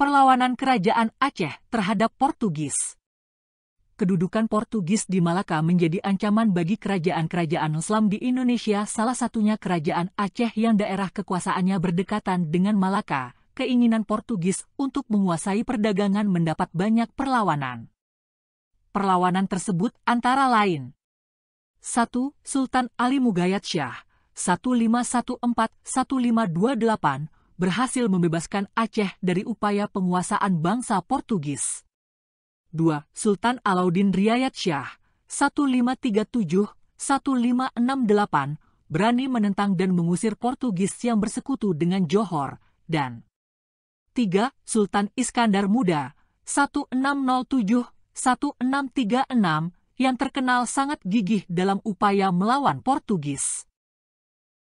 perlawanan kerajaan Aceh terhadap Portugis. Kedudukan Portugis di Malaka menjadi ancaman bagi kerajaan-kerajaan Islam di Indonesia, salah satunya kerajaan Aceh yang daerah kekuasaannya berdekatan dengan Malaka. Keinginan Portugis untuk menguasai perdagangan mendapat banyak perlawanan. Perlawanan tersebut antara lain 1. Sultan Ali Mugayat Syah 1514-1528 berhasil membebaskan Aceh dari upaya penguasaan bangsa Portugis. 2. Sultan Alauddin Riayat Syah 1537-1568 berani menentang dan mengusir Portugis yang bersekutu dengan Johor, dan 3. Sultan Iskandar Muda 1607-1636 yang terkenal sangat gigih dalam upaya melawan Portugis.